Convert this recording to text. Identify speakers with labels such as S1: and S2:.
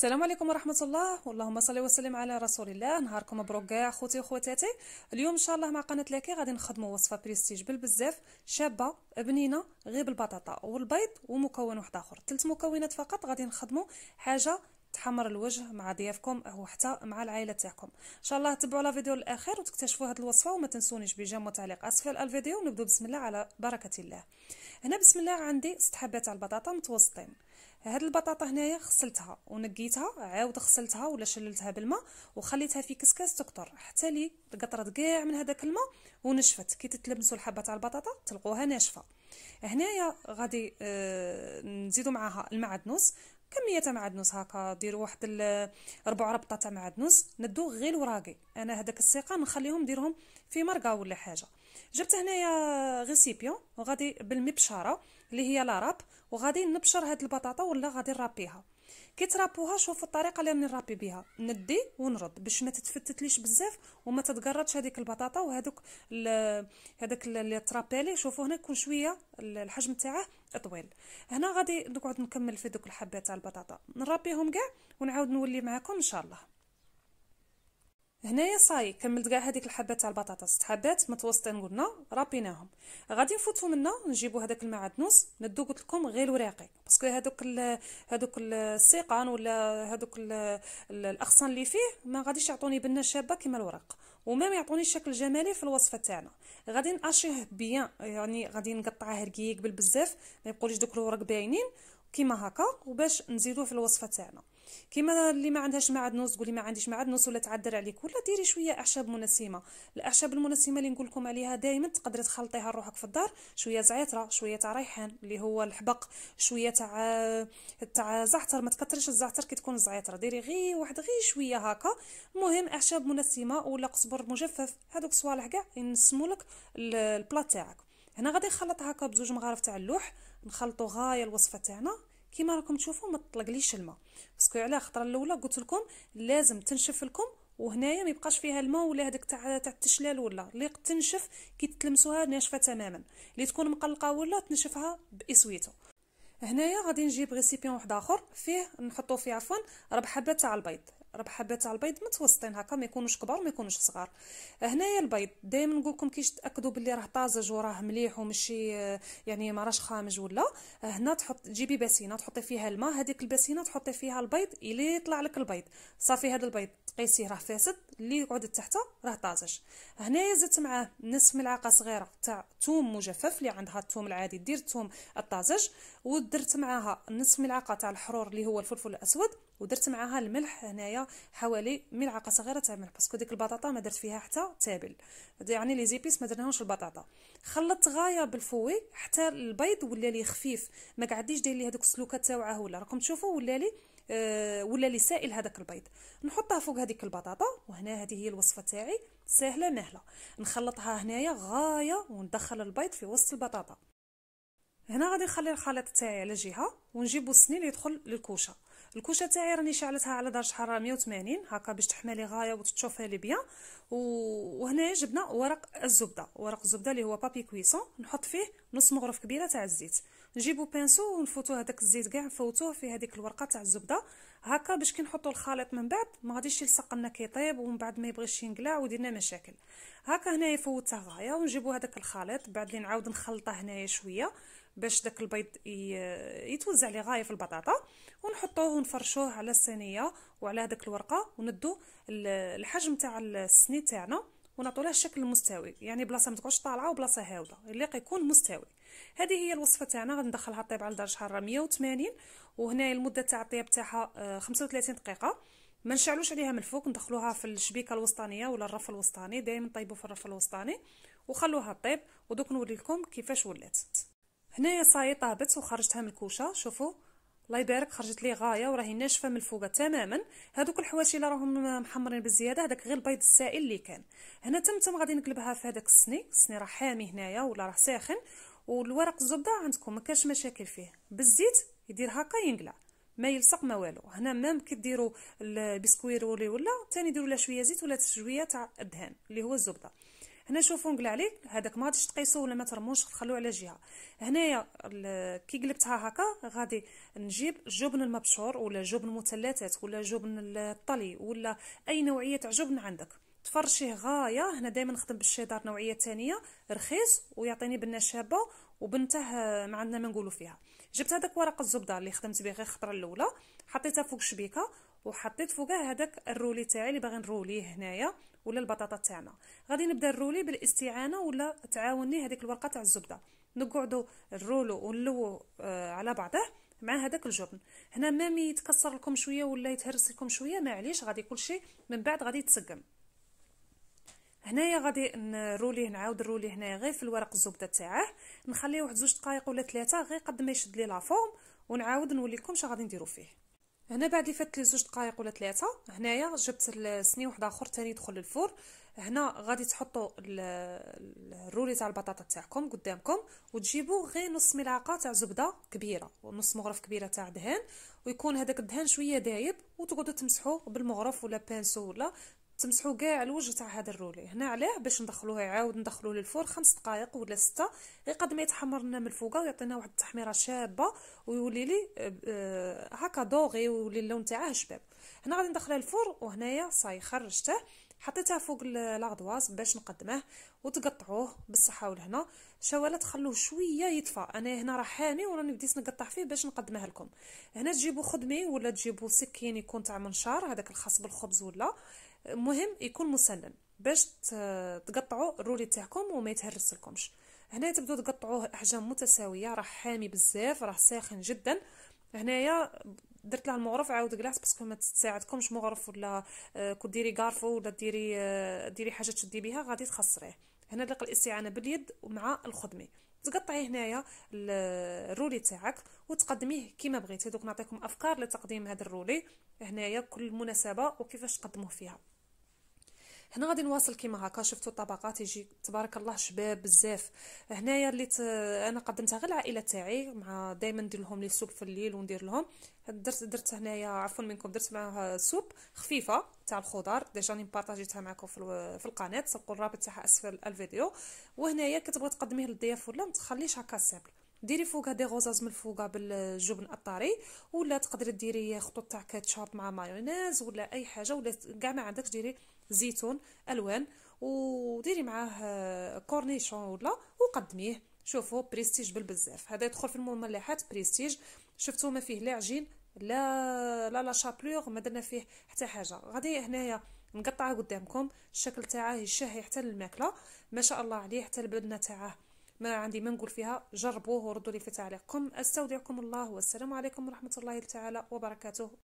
S1: السلام عليكم ورحمة الله اللهم صل وسلم على رسول الله نهاركم مبروك كاع خوتي وخواتاتي اليوم إن شاء الله مع قناة لاكي غادي نخدموا وصفة بريستيج بالبزاف شابة بنينة غير بالبطاطا والبيض ومكون واحد آخر ثلاث مكونات فقط غادي نخدموا حاجة تحمر الوجه مع ضيافكم او حتى مع العائله تاعكم ان شاء الله تبعوا لا فيديو للاخر وتكتشفوا هذه الوصفه وما تنسونيش بجام وتعليق اسفل الفيديو ونبداو بسم الله على بركه الله هنا بسم الله عندي ست حبات البطاطا متوسطين هاد البطاطا هنايا غسلتها ونقيتها عاود غسلتها ولا شللتها بالماء وخليتها في كسكاس تقطر حتى لي قطرت كاع من هذاك الماء ونشفت كي تتلمسوا الحبه تاع البطاطا تلقوها ناشفه هنايا غادي آه نزيدو معاها المعدنوس كميه تاع معدنوس هكا ديروا واحد ربع ربطه تاع معدنوس ندو غير الوراقي انا هذاك السيقان نخليهم نديرهم في مرقه ولا حاجه جبت هنايا ريسيبيون وغادي بالمبشره اللي هي لاراب وغادي نبشر هاد البطاطا ولا غادي نرابيها كي ترابوها شوفوا الطريقه اللي نرابي بها ندي ونرد باش ما تتفتتليش بزاف وما تتقرطش هذيك البطاطا وهذوك هذاك اللي ترابيلي شوفوا هنا يكون شويه الحجم تاعه طويل هنا غادي نقعد نكمل في دوك الحبات تاع البطاطا نرابيهم كاع ونعاود نولي معكم ان شاء الله هنايا صاي كملت كاع هذيك الحبات تاع البطاطا ست حبات متوسطين قلنا رابيناهم غادي نفوتو منا نجيبو هذاك المعدنوس ندو قلت لكم غير وراقي باسكو هذوك هذوك السيقان ولا هذوك الاغصان اللي فيه ما غاديش يعطوني بنه شابه كيما الورق وما يعطوني الشكل الجمالي في الوصفه تاعنا غادي ناشيه بيان يعني غادي نقطعه رقيق بالبزاف ما يبقوليش دوك الورق باينين كيما هكا وباش نزيدوه في الوصفه تاعنا كيما اللي ما عندهاش معدنوس تقولي ما عنديش معدنوس ولا تعذر عليك ولا ديري شويه اعشاب منسمه الاعشاب المنسمه اللي نقول لكم عليها دائما تقدري تخلطيها لروحك في الدار شويه زعتره شويه تاع ريحان اللي هو الحبق شويه تاع تاع زعتر ما تكثريش الزعتر كي تكون زعتره ديري غي واحد غي شويه هكا المهم اعشاب منسمه ولا قزبر مجفف هذوك الصوالح كاع ينسموا لك البلا تاعك هنا غادي نخلط هكا بزوج مغارف تاع اللوح نخلطو غايه الوصفه تاعنا كيما راكم تشوفوا ما طلقليش الماء باسكو على الخطره الاولى قلت لكم لازم تنشف لكم وهنايا ما يبقاش فيها الماء ولا هذاك تاع تاع التشلال ولا اللي تنشف كي تلمسوها ناشفه تماما اللي تكون مقلقه ولا تنشفها باسويته هنايا غادي نجيب ريسيبيون واحد اخر فيه نحطو فيه عفوا ربع حبات تاع البيض ربع حبات تاع البيض متوسطين هكا ما يكونوش كبار ما يكونوش صغار هنايا البيض دائما نقول لكم كي تاكدوا باللي راه طازج وراه مليح ومشي آه، يعني ما راش خامج ولا هنا تحط تجيبي باسينه تحطي فيها الماء هذيك الباسينه تحطي فيها البيض الى يطلع لك البيض صافي هذا البيض قيسيه راه فاسد اللي يقعد تحته راه طازج هنايا زدت معاه نصف ملعقه صغيره تاع ثوم مجفف اللي عندها الثوم العادي دير الثوم الطازج ودرت معاها نصف ملعقه تاع الحرور اللي هو الفلفل الاسود ودرت معاها الملح هنايا حوالي ملعقه صغيره تاع الملح باسكو ديك البطاطا ما درت فيها حتى تابل يعني لي زيبيس ما درناهمش البطاطا خلطت غايه بالفوي حتى البيض ولا لي خفيف ما قعديش داير لي هذوك السلوكات تاوعه ولا راكم تشوفوا ولا لي آه، ولا لسائل هذاك البيض نحطها فوق هذيك البطاطا وهنا هذه هي الوصفه تاعي سهله مهله نخلطها هنايا غايه وندخل البيض في وسط البطاطا هنا غادي نخلي الخليط تاعي على جهه ونجيب السنين يدخل للكوشه الكوشه تاعي راني شعلتها على درجه حراره 180 هكا باش تحملي غايه وتتشوفها لي بيان وهنا جبنا ورق الزبده ورق الزبده اللي هو بابي كويسون نحط فيه نص مغرف كبيره تاع الزيت نجيبو بانسو ونفوتو هذاك الزيت كاع نفوتوه في هذيك الورقه تاع الزبده هكا باش كي نحطو الخليط من بعد ما غاديش يلصق لنا كيطيب ومن بعد ما يبغيش ينقلع وديرنا مشاكل هكا هنايا فوتها غايه ونجيبو هذاك الخليط بعد اللي نعاود نخلطه هنايا شويه باش داك البيض يتوزع لي غايه في البطاطا ونحطوه ونفرشوه على الصينيه وعلى هذاك الورقه وندو الحجم تاع السني تاعنا ونعطولها الشكل المستوي يعني بلاصه ما طالعه وبلاصه هاوده اللي يكون مستوي هذه هي الوصفه تاعنا غندخلها طيب على درجه حراره 180 وهنايا المده تاع الطياب تاعها 35 آه، دقيقه ما نشعلوش عليها من الفوق ندخلوها في الشبيكه الوسطانيه ولا الرف الوسطاني دائما طيبوا في الرف الوسطاني وخلوها طيب ودوك نوري لكم كيفاش ولات هنايا صاي طابت وخرجتها من الكوشه شوفوا الله يبارك خرجت لي غايه وراهي ناشفه من الفوق تماما هذوك الحواشي اللي راهم محمرين بزياده هذاك غير البيض السائل اللي كان هنا تم تم غادي نقلبها في هذاك السني السني راه حامي هنايا ولا راه ساخن والورق الزبده عندكم ما كانش مشاكل فيه بالزيت يدير هكا ينقلع ما يلصق ما والو هنا مام كديروا البسكوي رولي ولا ثاني ديروا له شويه زيت ولا شويه تاع الدهان اللي هو الزبده هنا شوفوا نقلع عليه هذاك ما غاديش تقيسوه ولا ما ترموش تخلوه على جهه هنايا كي قلبتها هكا غادي نجيب الجبن المبشور ولا جبن المثلثات ولا جبن الطلي ولا اي نوعيه تاع جبن عندك تفرشيه غايه هنا دائما نخدم بالشيدار نوعيه ثانيه رخيص ويعطيني بنه شابه وبنته آه، ما عندنا ما نقولوا فيها جبت هذاك ورق الزبده اللي خدمت به غير الخطره الاولى حطيتها فوق الشبيكه وحطيت فوقها هذاك الرولي تاعي اللي باغي نروليه هنايا ولا البطاطا تاعنا غادي نبدا الرولي بالاستعانه ولا تعاوني هذيك الورقه تاع الزبده نقعدوا نرولو ونلوو آه، على بعضه مع هذاك الجبن هنا ما يتكسر لكم شويه ولا يتهرس لكم شويه معليش غادي كلشي من بعد غادي يتسقم هنايا غادي نروليه نعاود الرولي هنايا غير في الورق الزبده تاعه نخليه واحد زوج دقائق ولا ثلاثه غير قد ما يشد لي لافورم ونعاود نوليكم اش غادي نديرو فيه هنا بعد اللي فات لي زوج دقائق ولا ثلاثه هنايا جبت السني واحد اخر ثاني يدخل للفور هنا غادي تحطوا الرولي تاع البطاطا تاعكم قدامكم وتجيبوا غير نص ملعقه تاع زبده كبيره ونص مغرف كبيره تاع دهان ويكون هذاك الدهان شويه دايب وتقعدوا تمسحوه بالمغرف ولا بانسو ولا تمسحوا كاع الوجه تاع هذا الرولي هنا علاه باش ندخلوه يعاود ندخلوه للفور خمس دقائق ولا ستة غير قد ما يتحمر لنا من الفوق ويعطينا واحد التحميره شابه ويولي لي آه، آه، هكا دوغي ويولي اللون تاعه شباب هنا غادي ندخله للفور وهنايا صاي خرجته حطيتها فوق لاغدواز باش نقدمه وتقطعوه بالصحه والهنا شوالا تخلوه شويه يطفى انا هنا راه حامي وراني بديت نقطع فيه باش نقدمه لكم هنا تجيبوا خدمي ولا تجيبوا سكين يكون تاع منشار هذاك الخاص بالخبز ولا مهم يكون مسلم باش تقطعوا الرولي تاعكم وما يتهرس لكمش هنا تبدو تقطعوه احجام متساويه راه حامي بزاف راه ساخن جدا هنايا درت لها المغرف عاود كلاس باسكو ما تساعدكمش مغرف ولا آه، كديري ديري كارفو ولا ديري آه، ديري حاجه تشدي بها غادي تخسريه هنا تلقى الاستعانه باليد مع الخدمه تقطعي هنايا الرولي تاعك وتقدميه كما بغيتي دوك نعطيكم افكار لتقديم هذا الرولي هنايا كل مناسبه وكيفاش تقدموه فيها هنا غادي نواصل كيما هكا شفتوا الطبقات يجي تبارك الله شباب بزاف هنايا اللي ت... انا قدمتها غير العائله تاعي مع دائما ندير لهم لي سوب في الليل وندير لهم درت درت هنايا عفوا منكم درت معاها سوب خفيفه تاع الخضار ديجا راني بارطاجيتها معكم في, ال... في القناه سبقوا الرابط تاعها اسفل الفيديو وهنايا كتبغي تقدميه للضياف ولا ما تخليش هكا سامبل ديري فوقها دي غوزاز من فوقها بالجبن الطري ولا تقدري ديري خطوط تاع كاتشاب مع مايونيز ولا اي حاجه ولا كاع ما عندكش ديري زيتون الوان وديري معاه آه، كورنيشون ولا وقدميه شوفوا بريستيج بالبزاف هذا يدخل في المملحات بريستيج شفتوا ما فيه لا عجين لا لا لا شابلور ما درنا فيه حتى حاجه غادي هنايا نقطعه قدامكم الشكل تاعه يشهي حتى للماكله ما شاء الله عليه حتى البنه تاعه ما عندي ما نقول فيها جربوه وردوا لي في تعليقكم استودعكم الله والسلام عليكم ورحمه الله تعالى وبركاته